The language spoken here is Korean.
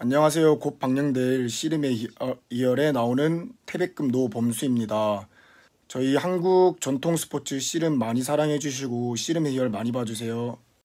안녕하세요. 곧 방영될 씨름의 어, 이열에 나오는 태백금노 범수입니다. 저희 한국 전통 스포츠 씨름 많이 사랑해주시고 씨름의 이열 많이 봐주세요.